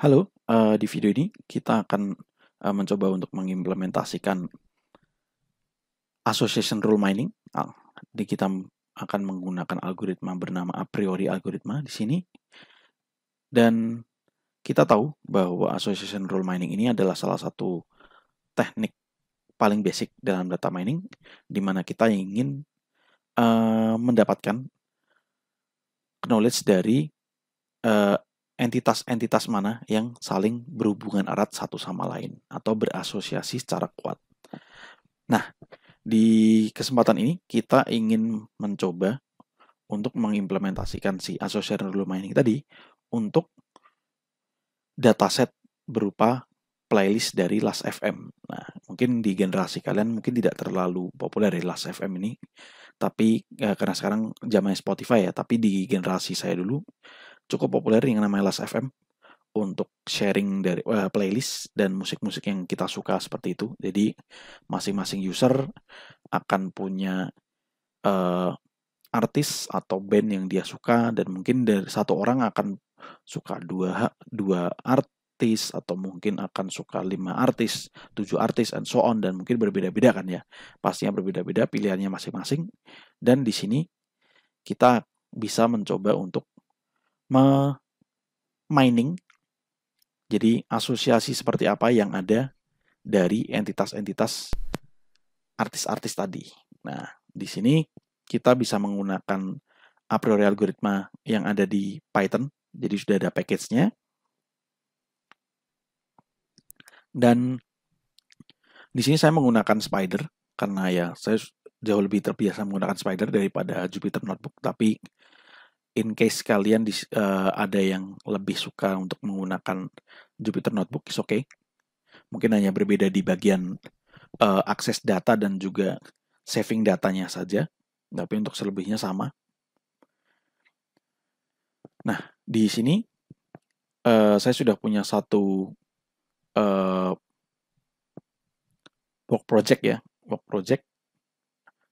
Halo, uh, di video ini kita akan uh, mencoba untuk mengimplementasikan association rule mining. Ah, di kita akan menggunakan algoritma bernama a priori algoritma di sini. Dan kita tahu bahwa association rule mining ini adalah salah satu teknik paling basic dalam data mining, di mana kita ingin uh, mendapatkan knowledge dari uh, entitas-entitas mana yang saling berhubungan erat satu sama lain atau berasosiasi secara kuat. Nah, di kesempatan ini kita ingin mencoba untuk mengimplementasikan si asosiasi rule mining tadi untuk dataset berupa playlist dari Last FM. Nah, mungkin di generasi kalian mungkin tidak terlalu populer dari ya Last FM ini, tapi eh, karena sekarang zamannya Spotify ya, tapi di generasi saya dulu cukup populer yang namanya Last FM untuk sharing dari uh, playlist dan musik-musik yang kita suka seperti itu. Jadi masing-masing user akan punya uh, artis atau band yang dia suka dan mungkin dari satu orang akan suka dua dua artis atau mungkin akan suka lima artis, tujuh artis and so on dan mungkin berbeda-beda kan ya. Pastinya berbeda-beda pilihannya masing-masing dan di sini kita bisa mencoba untuk mining. Jadi asosiasi seperti apa yang ada dari entitas-entitas artis-artis tadi. Nah, di sini kita bisa menggunakan a priori algoritma yang ada di Python. Jadi sudah ada package-nya. Dan di sini saya menggunakan Spider karena ya saya jauh lebih terbiasa menggunakan Spider daripada Jupyter Notebook, tapi in case kalian di, uh, eh, ada yang lebih suka untuk menggunakan Jupyter Notebook, is okay. Mungkin hanya berbeda di bagian uh, akses data dan juga saving datanya saja, tapi untuk selebihnya sama. Nah, di sini uh, saya sudah punya satu uh, work project ya, work project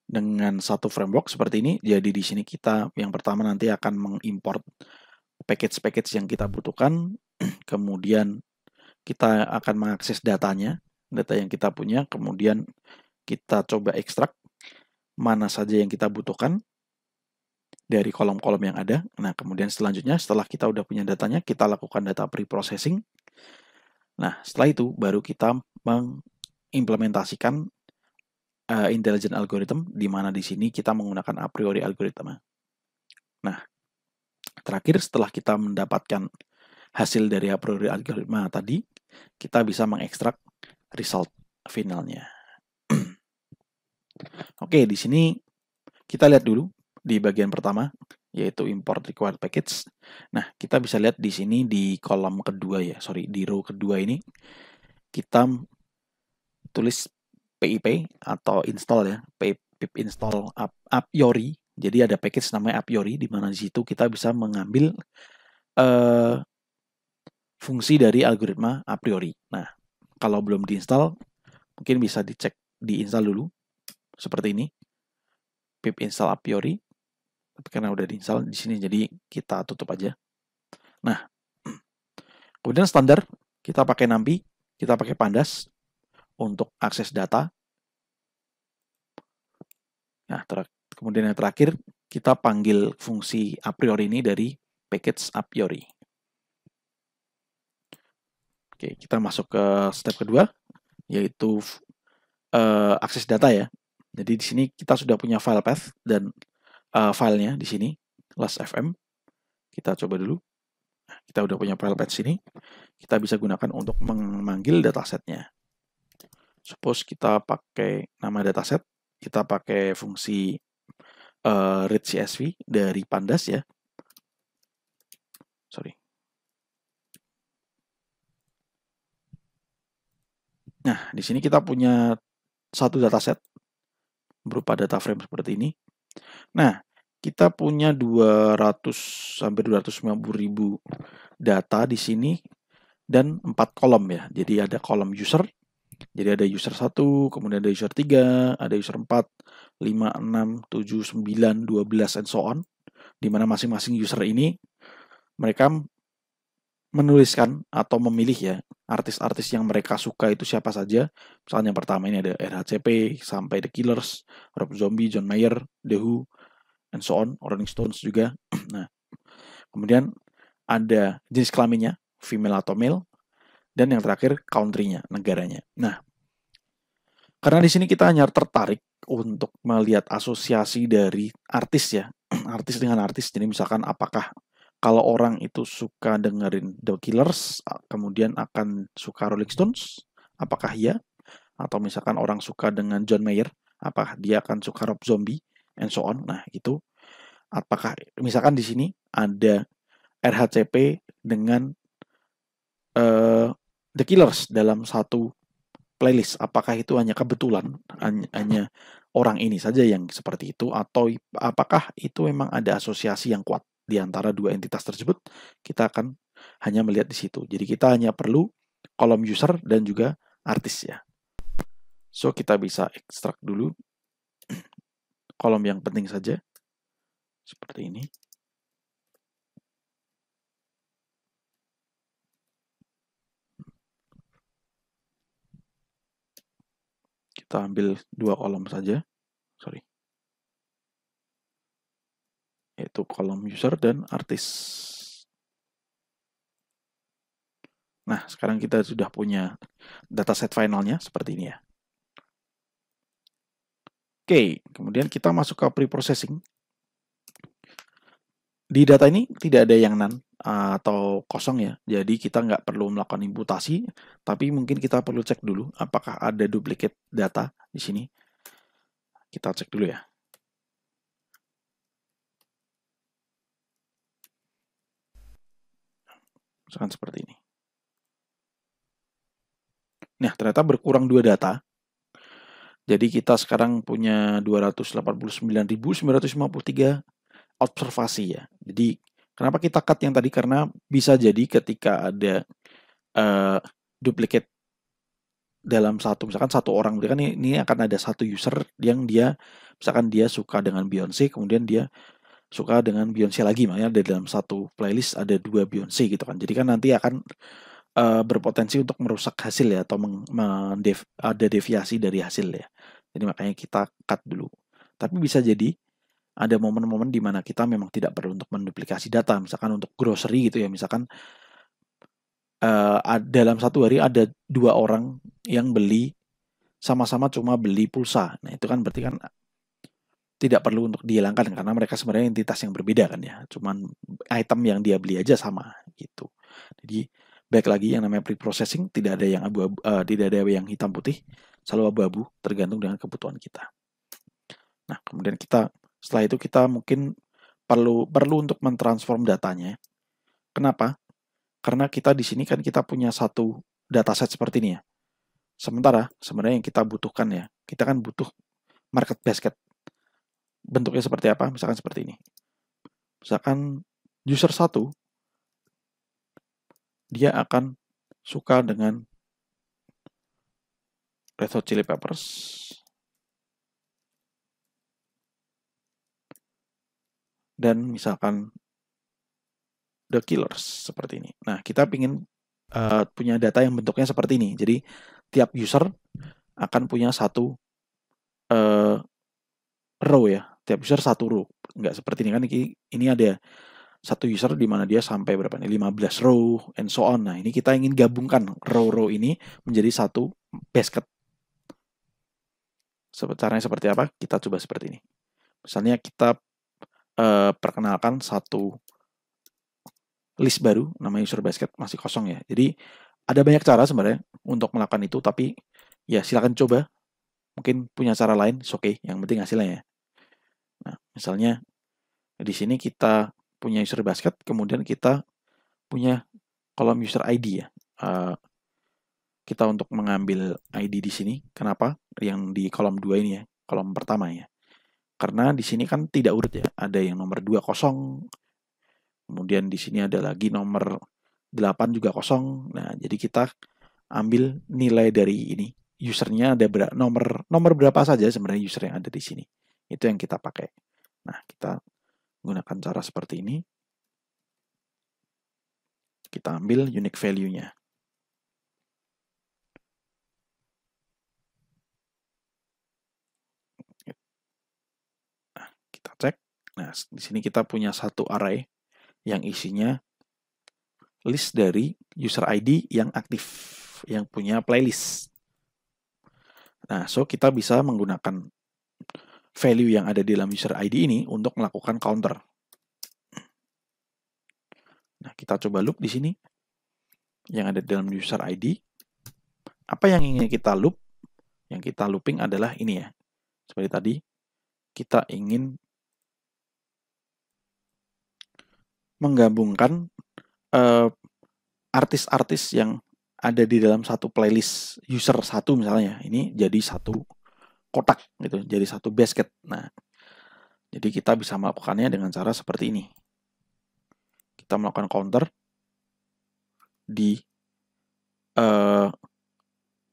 dengan satu framework seperti ini, jadi di sini kita yang pertama nanti akan mengimport package-package yang kita butuhkan, kemudian kita akan mengakses datanya, data yang kita punya, kemudian kita coba ekstrak mana saja yang kita butuhkan dari kolom-kolom yang ada. Nah, kemudian selanjutnya setelah kita udah punya datanya, kita lakukan data preprocessing. Nah, setelah itu baru kita mengimplementasikan uh, intelligent algorithm, di mana di sini kita menggunakan a priori algoritma. Nah, terakhir setelah kita mendapatkan hasil dari a priori algoritma tadi, kita bisa mengekstrak result finalnya. Oke, di sini kita lihat dulu di bagian pertama, yaitu import required package. Nah, kita bisa lihat di sini di kolom kedua ya, sorry, di row kedua ini, kita tulis PIP atau install ya, pip install app, app Yori. Jadi ada package namanya app Yori di mana di situ kita bisa mengambil uh, fungsi dari algoritma a priori. Nah, kalau belum diinstal, mungkin bisa dicek diinstal dulu seperti ini. pip install a priori. Tapi karena udah diinstal di sini jadi kita tutup aja. Nah, kemudian standar kita pakai nambi kita pakai Pandas, untuk akses data. Nah, kemudian yang terakhir, kita panggil fungsi a priori ini dari package a priori. Oke, kita masuk ke step kedua, yaitu uh, akses data ya. Jadi di sini kita sudah punya file path dan uh, filenya di sini, lastfm. Kita coba dulu. Nah, kita udah punya file path sini. Kita bisa gunakan untuk memanggil datasetnya suppose kita pakai nama dataset, kita pakai fungsi uh, read CSV dari pandas ya. Sorry. Nah, di sini kita punya satu dataset berupa data frame seperti ini. Nah, kita punya 200 sampai 250 ribu data di sini dan empat kolom ya. Jadi ada kolom user, jadi ada user 1, kemudian ada user 3, ada user 4, 5, 6, 7, 9, 12, and so on. Di mana masing-masing user ini mereka menuliskan atau memilih ya artis-artis yang mereka suka itu siapa saja. Misalnya yang pertama ini ada RHCP, sampai The Killers, Rob Zombie, John Mayer, The Who, and so on, Rolling Stones juga. Nah, kemudian ada jenis kelaminnya, female atau male, dan yang terakhir country negaranya. Nah, karena di sini kita hanya tertarik untuk melihat asosiasi dari artis ya, artis dengan artis. Jadi misalkan apakah kalau orang itu suka dengerin The Killers, kemudian akan suka Rolling Stones, apakah iya? Atau misalkan orang suka dengan John Mayer, apakah dia akan suka Rob Zombie, and so on. Nah, itu apakah misalkan di sini ada RHCP dengan eh, The Killers dalam satu playlist. Apakah itu hanya kebetulan hanya orang ini saja yang seperti itu atau apakah itu memang ada asosiasi yang kuat di antara dua entitas tersebut? Kita akan hanya melihat di situ. Jadi kita hanya perlu kolom user dan juga artis ya. So kita bisa ekstrak dulu kolom yang penting saja seperti ini. kita ambil dua kolom saja sorry yaitu kolom user dan artis nah sekarang kita sudah punya dataset finalnya seperti ini ya oke kemudian kita masuk ke pre-processing di data ini tidak ada yang nan eh, atau kosong ya. Jadi kita nggak perlu melakukan imputasi, tapi mungkin kita perlu cek dulu apakah ada duplikat data di sini. Kita cek dulu ya. Misalkan seperti ini. Nah, ternyata berkurang dua data. Jadi kita sekarang punya 289.953 observasi ya. Jadi kenapa kita cut yang tadi karena bisa jadi ketika ada uh, duplicate dalam satu misalkan satu orang kan ini akan ada satu user yang dia misalkan dia suka dengan Beyonce kemudian dia suka dengan Beyonce lagi makanya ada dalam satu playlist ada dua Beyonce gitu kan jadi kan nanti akan uh, berpotensi untuk merusak hasil ya atau mendev ada deviasi dari hasil ya jadi makanya kita cut dulu tapi bisa jadi ada momen-momen di mana kita memang tidak perlu untuk menduplikasi data, misalkan untuk grocery gitu ya, misalkan uh, dalam satu hari ada dua orang yang beli sama-sama cuma beli pulsa, nah itu kan berarti kan tidak perlu untuk dihilangkan karena mereka sebenarnya entitas yang berbeda kan ya, cuman item yang dia beli aja sama gitu. Jadi baik lagi yang namanya pre-processing tidak ada yang abu-abu, uh, tidak ada yang hitam putih, selalu abu-abu tergantung dengan kebutuhan kita. Nah kemudian kita setelah itu kita mungkin perlu perlu untuk mentransform datanya. Kenapa? Karena kita di sini kan kita punya satu dataset seperti ini ya. Sementara sebenarnya yang kita butuhkan ya, kita kan butuh market basket. Bentuknya seperti apa? Misalkan seperti ini. Misalkan user satu dia akan suka dengan Red Hot Chili Peppers dan misalkan The Killers seperti ini. Nah, kita ingin uh, eh, punya data yang bentuknya seperti ini. Jadi tiap user akan punya satu uh, row ya. Tiap user satu row. Nggak seperti ini kan ini, ada satu user di mana dia sampai berapa nih 15 row and so on. Nah, ini kita ingin gabungkan row-row ini menjadi satu basket. Caranya seperti apa? Kita coba seperti ini. Misalnya kita uh, perkenalkan satu list baru namanya user basket masih kosong ya. Jadi ada banyak cara sebenarnya untuk melakukan itu tapi ya silakan coba. Mungkin punya cara lain, oke. Okay. Yang penting hasilnya ya. Nah, misalnya di sini kita punya user basket, kemudian kita punya kolom user ID ya. Uh, kita untuk mengambil ID di sini. Kenapa? Yang di kolom dua ini ya, kolom pertama ya. Karena di sini kan tidak urut ya. Ada yang nomor dua kosong. Kemudian di sini ada lagi nomor 8 juga kosong. Nah, jadi kita ambil nilai dari ini. Usernya ada ber nomor nomor berapa saja sebenarnya user yang ada di sini. Itu yang kita pakai. Nah, kita gunakan cara seperti ini. Kita ambil unique value-nya. Kita cek. Nah, di sini kita punya satu array yang isinya list dari user ID yang aktif, yang punya playlist. Nah, so kita bisa menggunakan value yang ada di dalam user ID ini untuk melakukan counter. Nah, kita coba loop di sini yang ada di dalam user ID. Apa yang ingin kita loop? Yang kita looping adalah ini ya. Seperti tadi, kita ingin menggabungkan artis eh, artis-artis yang ada di dalam satu playlist user satu misalnya ini jadi satu kotak gitu jadi satu basket nah jadi kita bisa melakukannya dengan cara seperti ini kita melakukan counter di uh,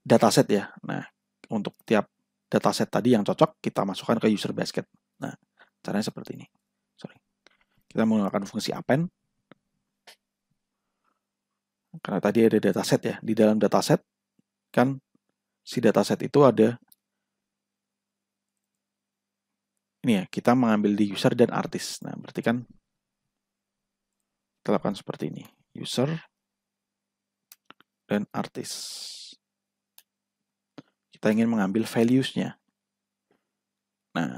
dataset ya nah untuk tiap dataset tadi yang cocok kita masukkan ke user basket nah caranya seperti ini kita menggunakan fungsi append. Karena tadi ada dataset ya. Di dalam dataset, kan si dataset itu ada ini ya, kita mengambil di user dan artis. Nah, berarti kan kita lakukan seperti ini. User dan artis. Kita ingin mengambil values-nya. Nah,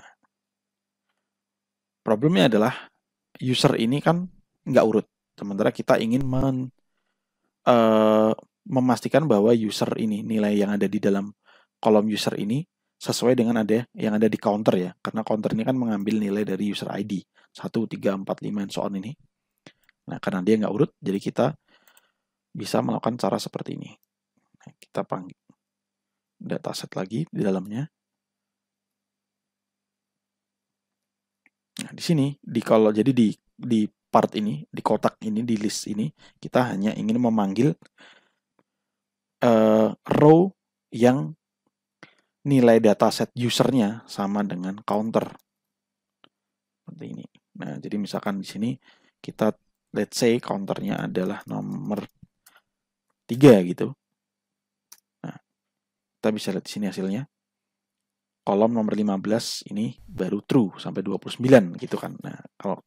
problemnya adalah user ini kan nggak urut. Sementara kita ingin men, uh, memastikan bahwa user ini nilai yang ada di dalam kolom user ini sesuai dengan ada yang ada di counter ya karena counter ini kan mengambil nilai dari user ID 1, 3, 4, 5 dan so on ini nah karena dia nggak urut jadi kita bisa melakukan cara seperti ini nah, kita panggil data set lagi di dalamnya Nah, di sini di kalau jadi di di part ini, di kotak ini, di list ini, kita hanya ingin memanggil uh, row yang nilai dataset usernya sama dengan counter. Seperti ini. Nah, jadi misalkan di sini kita let's say counternya adalah nomor 3 gitu. Nah, kita bisa lihat di sini hasilnya kolom nomor 15 ini baru true sampai 29 gitu kan. Nah, kalau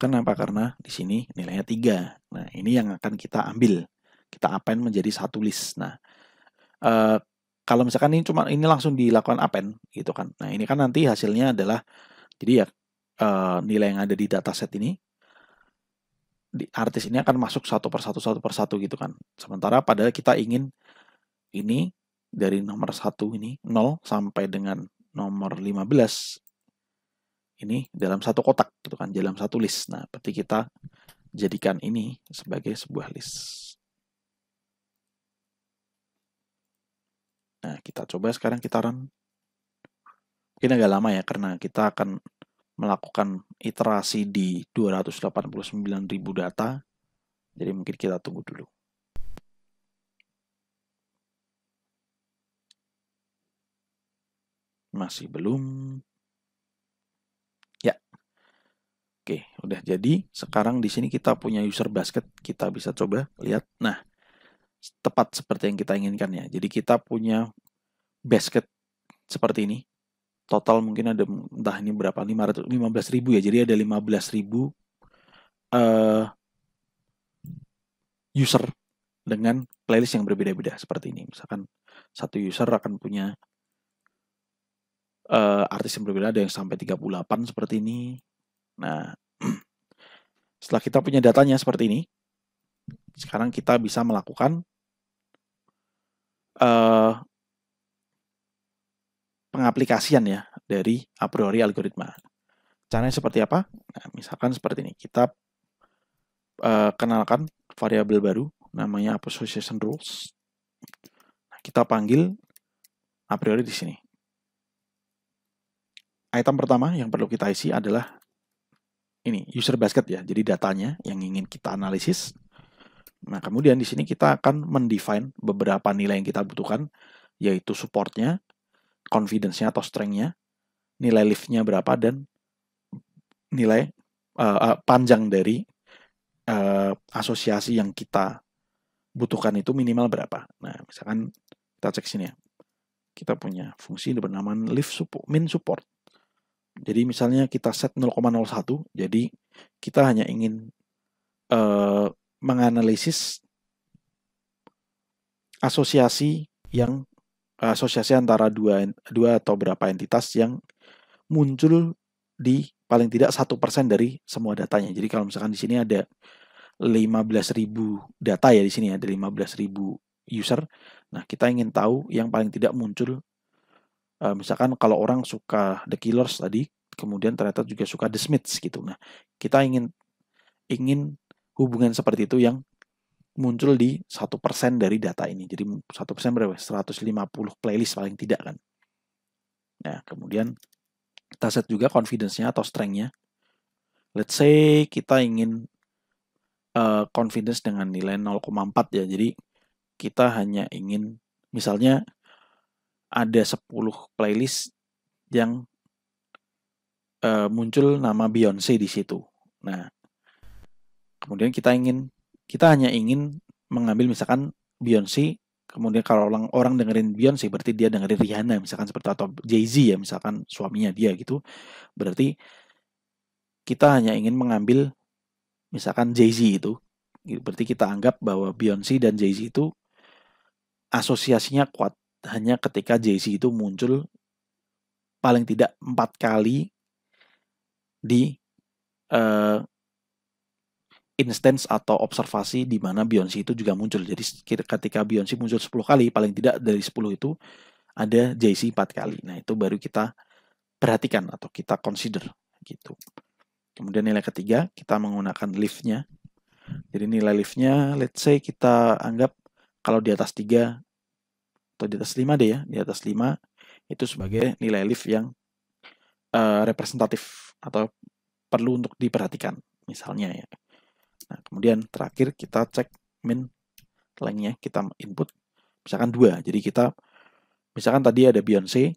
Kenapa? Karena di sini nilainya 3. Nah, ini yang akan kita ambil. Kita append menjadi satu list. Nah, uh, kalau misalkan ini cuma ini langsung dilakukan append gitu kan. Nah, ini kan nanti hasilnya adalah jadi ya uh, nilai yang ada di dataset ini di artis ini akan masuk satu persatu satu persatu gitu kan. Sementara padahal kita ingin ini dari nomor satu ini 0 sampai dengan nomor 15 ini dalam satu kotak gitu kan dalam satu list nah berarti kita jadikan ini sebagai sebuah list nah kita coba sekarang kita run mungkin agak lama ya karena kita akan melakukan iterasi di 289.000 data jadi mungkin kita tunggu dulu Masih belum. Ya. Oke, udah jadi. Sekarang di sini kita punya user basket. Kita bisa coba lihat. Nah, tepat seperti yang kita inginkan ya. Jadi kita punya basket seperti ini. Total mungkin ada entah ini berapa 15 ribu ya. Jadi ada ribu uh, user dengan playlist yang berbeda-beda seperti ini. Misalkan satu user akan punya uh, artis yang berbeda ada yang sampai 38 seperti ini. Nah, setelah kita punya datanya seperti ini, sekarang kita bisa melakukan uh, pengaplikasian ya dari a priori algoritma. Caranya seperti apa? Nah, misalkan seperti ini, kita uh, kenalkan variabel baru namanya association rules. Nah, kita panggil a priori di sini item pertama yang perlu kita isi adalah ini user basket ya. Jadi datanya yang ingin kita analisis. Nah, kemudian di sini kita akan mendefine beberapa nilai yang kita butuhkan, yaitu supportnya, confidence-nya atau strength-nya, nilai lift-nya berapa, dan nilai uh, panjang dari uh, asosiasi yang kita butuhkan itu minimal berapa. Nah, misalkan kita cek sini ya. Kita punya fungsi bernama lift support, min support. Jadi misalnya kita set 0,01, jadi kita hanya ingin uh, menganalisis asosiasi yang asosiasi antara dua dua atau berapa entitas yang muncul di paling tidak satu persen dari semua datanya. Jadi kalau misalkan di sini ada 15.000 data ya di sini ada 15.000 user. Nah, kita ingin tahu yang paling tidak muncul uh, misalkan kalau orang suka The Killers tadi kemudian ternyata juga suka The Smiths gitu nah kita ingin ingin hubungan seperti itu yang muncul di satu persen dari data ini jadi satu persen berapa 150 playlist paling tidak kan nah kemudian kita set juga confidence-nya atau strength-nya let's say kita ingin uh, confidence dengan nilai 0,4 ya jadi kita hanya ingin misalnya ada 10 playlist yang uh, muncul nama Beyonce di situ. Nah, kemudian kita ingin kita hanya ingin mengambil misalkan Beyonce kemudian kalau orang orang dengerin Beyonce berarti dia dengerin Rihanna misalkan seperti atau Jay-Z ya misalkan suaminya dia gitu berarti kita hanya ingin mengambil misalkan Jay-Z itu berarti kita anggap bahwa Beyonce dan Jay-Z itu asosiasinya kuat hanya ketika JC itu muncul paling tidak empat kali di uh, instance atau observasi di mana Beyonce itu juga muncul. Jadi ketika Beyonce muncul 10 kali, paling tidak dari 10 itu ada JC empat 4 kali. Nah, itu baru kita perhatikan atau kita consider gitu. Kemudian nilai ketiga, kita menggunakan lift-nya. Jadi nilai lift-nya, let's say kita anggap kalau di atas 3 atau di atas 5 deh ya, di atas 5 itu sebagai nilai lift yang uh, representatif atau perlu untuk diperhatikan misalnya ya. Nah, kemudian terakhir kita cek min lainnya kita input misalkan dua Jadi kita misalkan tadi ada Beyonce,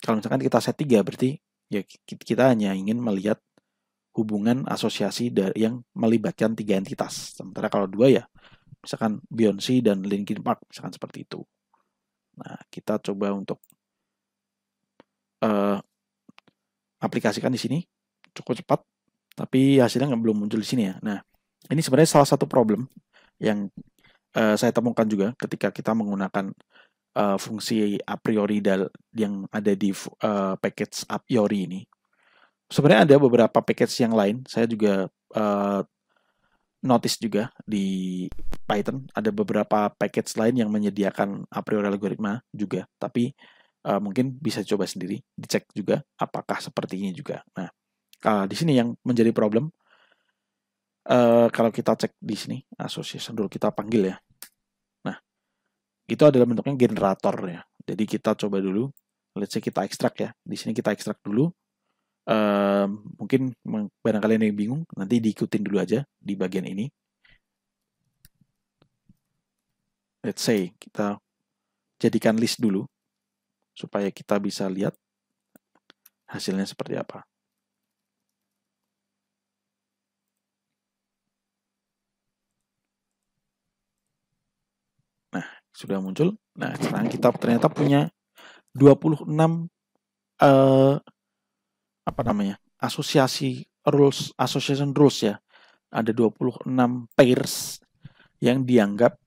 kalau misalkan kita set 3 berarti ya kita hanya ingin melihat hubungan asosiasi dari yang melibatkan tiga entitas. Sementara kalau dua ya misalkan Beyonce dan Linkin Park misalkan seperti itu. Nah, kita coba untuk uh, aplikasikan di sini cukup cepat, tapi hasilnya nggak belum muncul di sini ya. Nah, ini sebenarnya salah satu problem yang uh, saya temukan juga ketika kita menggunakan uh, fungsi a priori dal yang ada di uh, package a priori ini. Sebenarnya ada beberapa package yang lain, saya juga uh, notice juga di Python ada beberapa package lain yang menyediakan a priori algoritma juga, tapi uh, mungkin bisa coba sendiri dicek juga apakah seperti ini juga. Nah, uh, di sini yang menjadi problem uh, kalau kita cek di sini association dulu kita panggil ya. Nah, itu adalah bentuknya generator ya. Jadi kita coba dulu, let's say kita ekstrak ya. Di sini kita ekstrak dulu um, mungkin barangkali ada yang bingung nanti diikutin dulu aja di bagian ini let's say kita jadikan list dulu supaya kita bisa lihat hasilnya seperti apa nah sudah muncul nah sekarang kita ternyata punya 26 uh, apa namanya asosiasi rules association rules ya ada 26 pairs yang dianggap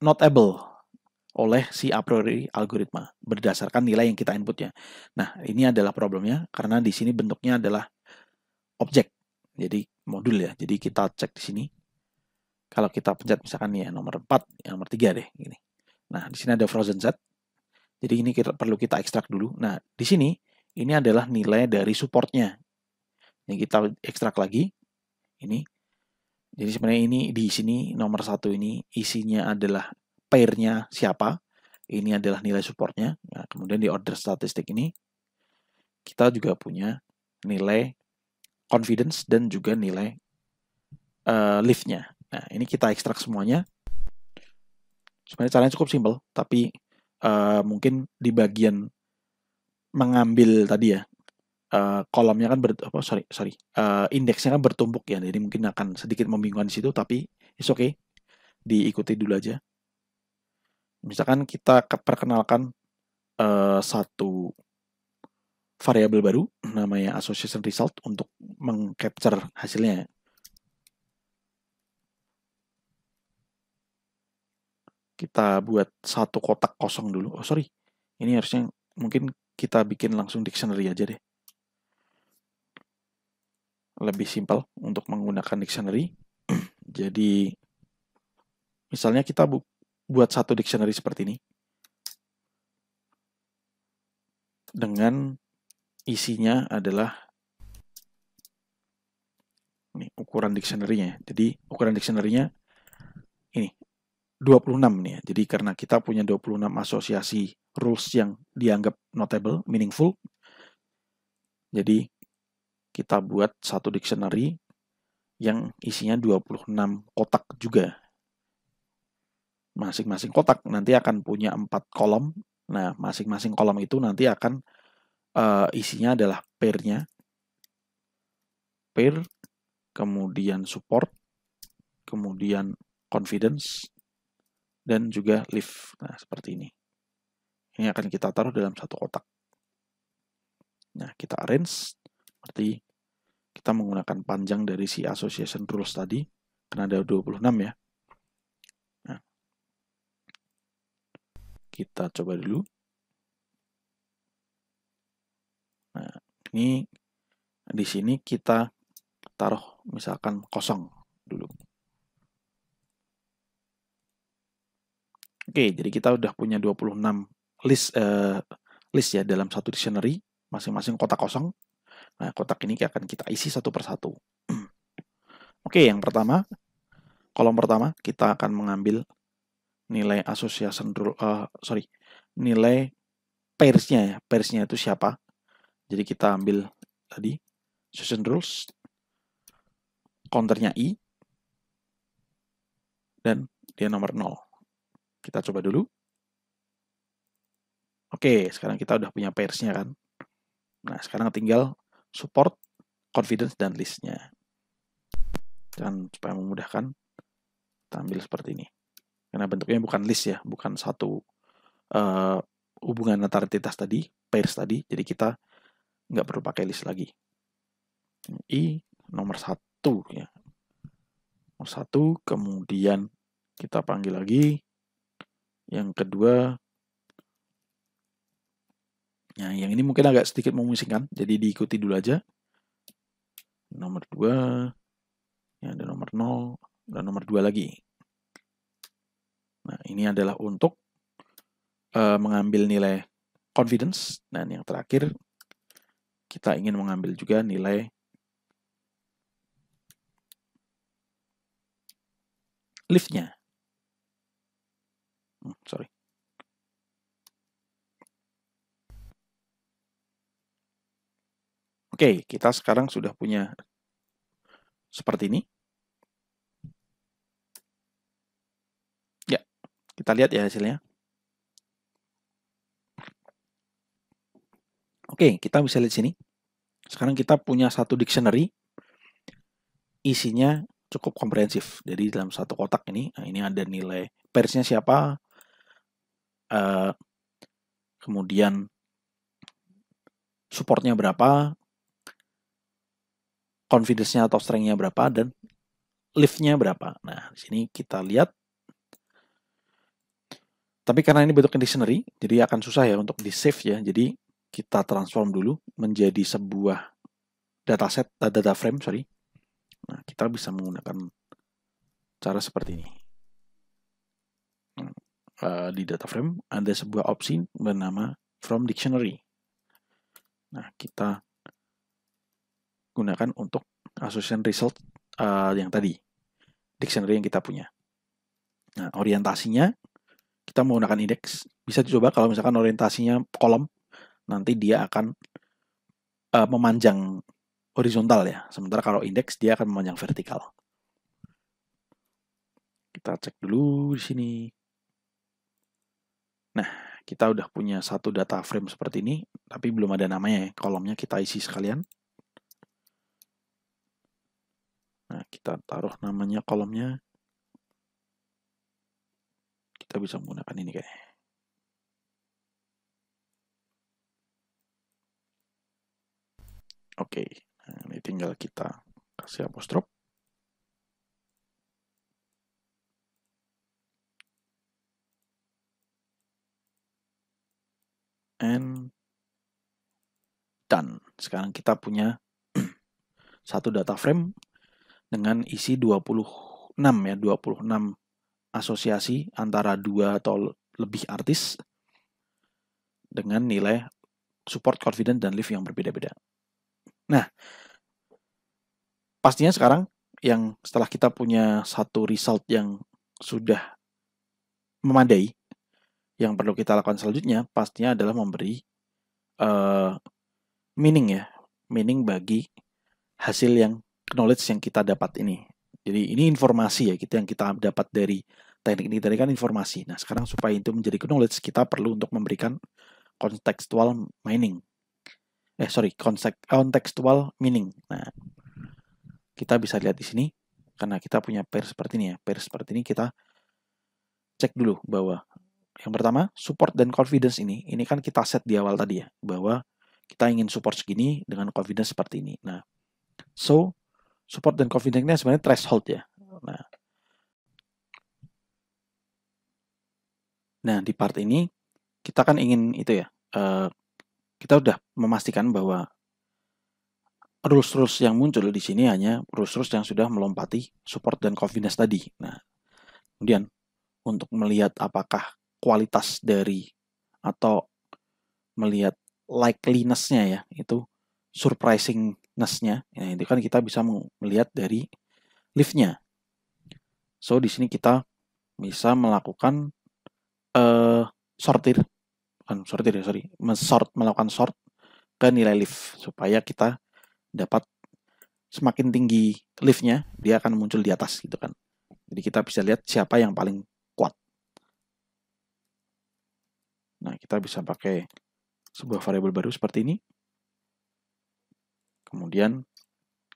notable oleh si a priori algoritma berdasarkan nilai yang kita inputnya. Nah, ini adalah problemnya karena di sini bentuknya adalah objek. Jadi modul ya. Jadi kita cek di sini. Kalau kita pencet misalkan ya nomor 4, ya nomor 3 deh gini. Nah, di sini ada frozen set. Jadi ini kita, perlu kita ekstrak dulu. Nah, di sini ini adalah nilai dari supportnya. Yang kita ekstrak lagi. Ini. Jadi sebenarnya ini di sini nomor satu ini isinya adalah pairnya siapa. Ini adalah nilai supportnya. Nah, kemudian di order statistik ini kita juga punya nilai confidence dan juga nilai uh, liftnya. Nah, ini kita ekstrak semuanya. Sebenarnya caranya cukup simpel, tapi Eh, mungkin di bagian mengambil tadi ya uh, kolomnya kan ber, oh, sorry sorry uh, indeksnya kan bertumpuk ya jadi mungkin akan sedikit membingungkan di situ tapi it's okay diikuti dulu aja misalkan kita perkenalkan uh, satu variabel baru namanya association result untuk mengcapture hasilnya ya. kita buat satu kotak kosong dulu. Oh sorry, ini harusnya mungkin kita bikin langsung dictionary aja deh. Lebih simpel untuk menggunakan dictionary. Jadi, misalnya kita bu buat satu dictionary seperti ini. Dengan isinya adalah ini, ukuran dictionary-nya. Jadi, ukuran dictionary-nya 26 nih ya. Jadi karena kita punya 26 asosiasi rules yang dianggap notable, meaningful. Jadi kita buat satu dictionary yang isinya 26 kotak juga. Masing-masing kotak nanti akan punya 4 kolom. Nah, masing-masing kolom itu nanti akan uh, isinya adalah pairnya. Pair, kemudian support, kemudian confidence, dan juga lift, Nah, seperti ini. Ini akan kita taruh dalam satu kotak. Nah, kita arrange seperti kita menggunakan panjang dari si association rules tadi karena ada 26 ya. Nah, kita coba dulu. Nah, ini di sini kita taruh misalkan kosong dulu. Oke, jadi kita udah punya 26 list uh, list ya dalam satu dictionary, masing-masing kotak kosong. Nah, kotak ini akan kita isi satu persatu. Oke, yang pertama, kolom pertama kita akan mengambil nilai association rule, uh, sorry, nilai pairsnya ya, pairsnya itu siapa. Jadi kita ambil tadi association rules, counternya i, dan dia nomor 0. Kita coba dulu. Oke, sekarang kita udah punya pairs-nya kan. Nah, sekarang tinggal support, confidence, dan list-nya. Dan supaya memudahkan, kita ambil seperti ini. Karena bentuknya bukan list ya, bukan satu uh, hubungan antar entitas tadi, pairs tadi, jadi kita nggak perlu pakai list lagi. I nomor satu ya. Nomor satu, kemudian kita panggil lagi yang kedua, nah yang ini mungkin agak sedikit memusingkan, jadi diikuti dulu aja. Nomor dua, ya, ada nomor 0, dan nomor 2 lagi. Nah, ini adalah untuk uh, mengambil nilai confidence, dan yang terakhir, kita ingin mengambil juga nilai liftnya. Mm, sorry. Oke, kita sekarang sudah punya seperti ini. Ya, kita lihat ya hasilnya. Oke, kita bisa lihat sini. Sekarang kita punya satu dictionary. Isinya cukup komprehensif. Jadi dalam satu kotak ini, nah ini ada nilai persnya siapa, uh, kemudian supportnya berapa, confidence-nya atau strength-nya berapa, dan lift-nya berapa. Nah, di sini kita lihat. Tapi karena ini bentuknya dictionary, jadi akan susah ya untuk di-save ya. Jadi kita transform dulu menjadi sebuah dataset, eh, data frame, sorry. Nah, kita bisa menggunakan cara seperti ini uh, di data frame ada sebuah opsi bernama from dictionary. Nah, kita gunakan untuk association result uh, yang tadi, dictionary yang kita punya. Nah, orientasinya kita menggunakan indeks. Bisa dicoba kalau misalkan orientasinya kolom, nanti dia akan uh, memanjang horizontal ya. Sementara kalau indeks dia akan memanjang vertikal. Kita cek dulu di sini. Nah, kita udah punya satu data frame seperti ini, tapi belum ada namanya ya. Kolomnya kita isi sekalian. Nah, kita taruh namanya kolomnya. Kita bisa menggunakan ini kayaknya. Oke, okay. nah, ini tinggal kita kasih apostrof. and done. Sekarang kita punya satu data frame dengan isi 26 ya, 26 asosiasi antara dua atau lebih artis dengan nilai support, confident, dan lift yang berbeda-beda. Nah, pastinya sekarang yang setelah kita punya satu result yang sudah memadai, yang perlu kita lakukan selanjutnya pastinya adalah memberi uh, meaning ya, meaning bagi hasil yang knowledge yang kita dapat ini. Jadi ini informasi ya, kita yang kita dapat dari teknik ini tadi kan informasi. Nah sekarang supaya itu menjadi knowledge kita perlu untuk memberikan contextual meaning Eh sorry, contextual meaning. Nah kita bisa lihat di sini karena kita punya pair seperti ini ya. Pair seperti ini kita cek dulu bahwa yang pertama, support dan confidence ini. Ini kan kita set di awal tadi ya, bahwa kita ingin support segini dengan confidence seperti ini. Nah, so support dan confidence ini sebenarnya threshold ya. Nah, nah di part ini kita kan ingin itu ya, uh, kita udah memastikan bahwa rules-rules yang muncul di sini hanya rules-rules yang sudah melompati support dan confidence tadi. Nah, kemudian untuk melihat apakah kualitas dari atau melihat likelinessnya ya, itu surprisingnessnya ya, itu kan kita bisa melihat dari liftnya So, di sini kita bisa melakukan uh, sortir, bukan sortir ya, sorry, mensort, melakukan sort ke nilai lift supaya kita dapat semakin tinggi liftnya dia akan muncul di atas gitu kan jadi kita bisa lihat siapa yang paling Nah, kita bisa pakai sebuah variabel baru seperti ini. Kemudian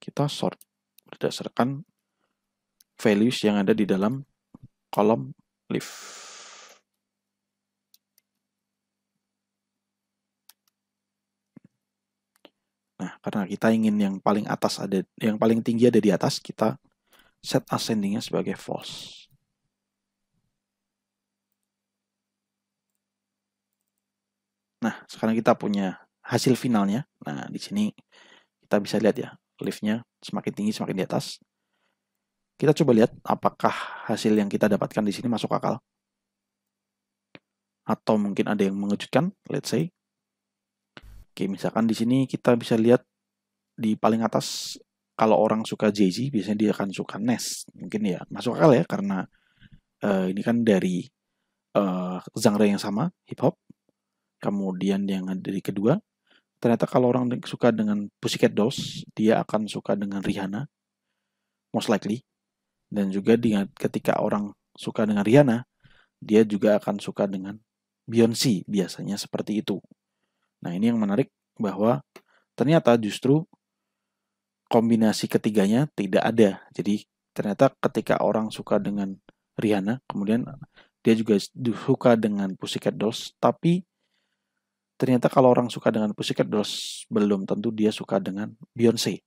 kita sort berdasarkan values yang ada di dalam kolom lift. Nah, karena kita ingin yang paling atas ada yang paling tinggi ada di atas, kita set ascending-nya sebagai false. Nah, sekarang kita punya hasil finalnya. Nah, di sini kita bisa lihat ya, liftnya semakin tinggi semakin di atas. Kita coba lihat apakah hasil yang kita dapatkan di sini masuk akal. Atau mungkin ada yang mengejutkan, let's say. Oke, misalkan di sini kita bisa lihat di paling atas kalau orang suka JJ biasanya dia akan suka NES. Mungkin ya masuk akal ya karena uh, ini kan dari uh, genre yang sama, hip hop. Kemudian yang dari kedua, ternyata kalau orang suka dengan Pussycat Dolls, dia akan suka dengan Rihanna, most likely. Dan juga dengan, ketika orang suka dengan Rihanna, dia juga akan suka dengan Beyonce, biasanya seperti itu. Nah ini yang menarik bahwa ternyata justru kombinasi ketiganya tidak ada. Jadi ternyata ketika orang suka dengan Rihanna, kemudian dia juga suka dengan Pussycat Dolls, tapi Ternyata kalau orang suka dengan Pussycat Dolls, belum tentu dia suka dengan Beyonce.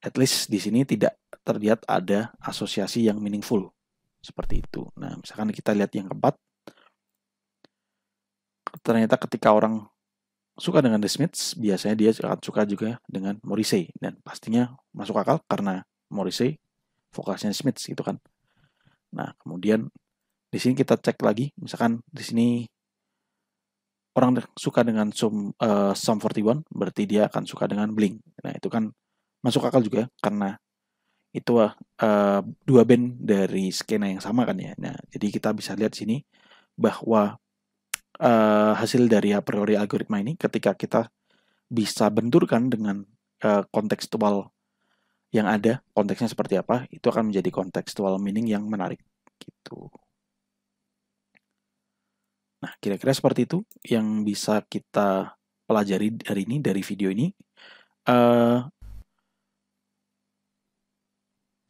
At least di sini tidak terlihat ada asosiasi yang meaningful seperti itu. Nah, misalkan kita lihat yang keempat, ternyata ketika orang suka dengan The Smiths, biasanya dia akan suka juga dengan Morrissey dan pastinya masuk akal karena Morrissey vokalisnya Smiths gitu kan. Nah, kemudian di sini kita cek lagi, misalkan di sini orang suka dengan Sum uh, Sum 41 berarti dia akan suka dengan Blink. Nah, itu kan masuk akal juga ya, karena itu uh, dua band dari skena yang sama kan ya. Nah, jadi kita bisa lihat sini bahwa uh, hasil dari a priori algoritma ini ketika kita bisa benturkan dengan uh, kontekstual yang ada, konteksnya seperti apa, itu akan menjadi kontekstual meaning yang menarik gitu. Nah, kira-kira seperti itu yang bisa kita pelajari hari ini dari video ini. Uh,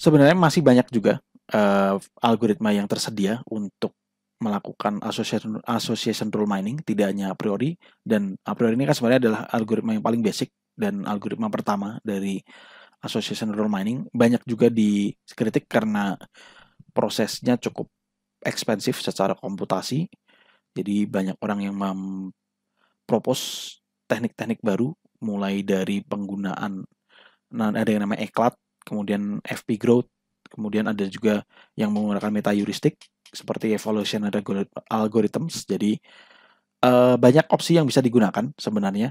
sebenarnya masih banyak juga uh, algoritma yang tersedia untuk melakukan association, association rule mining, tidak hanya a priori. Dan a priori ini kan sebenarnya adalah algoritma yang paling basic dan algoritma pertama dari association rule mining. Banyak juga dikritik karena prosesnya cukup ekspensif secara komputasi jadi banyak orang yang mempropos teknik-teknik baru, mulai dari penggunaan nah ada yang namanya eklat, kemudian FP growth, kemudian ada juga yang menggunakan meta heuristik seperti evolution ada algorithms. Jadi uh, banyak opsi yang bisa digunakan sebenarnya.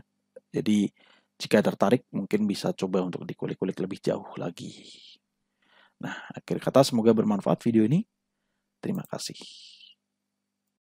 Jadi jika tertarik mungkin bisa coba untuk dikulik-kulik lebih jauh lagi. Nah, akhir kata semoga bermanfaat video ini. Terima kasih.